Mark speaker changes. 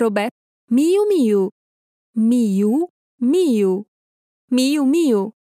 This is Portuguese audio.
Speaker 1: Roberto. Miu, miu. Miu, miu. Miu, miu.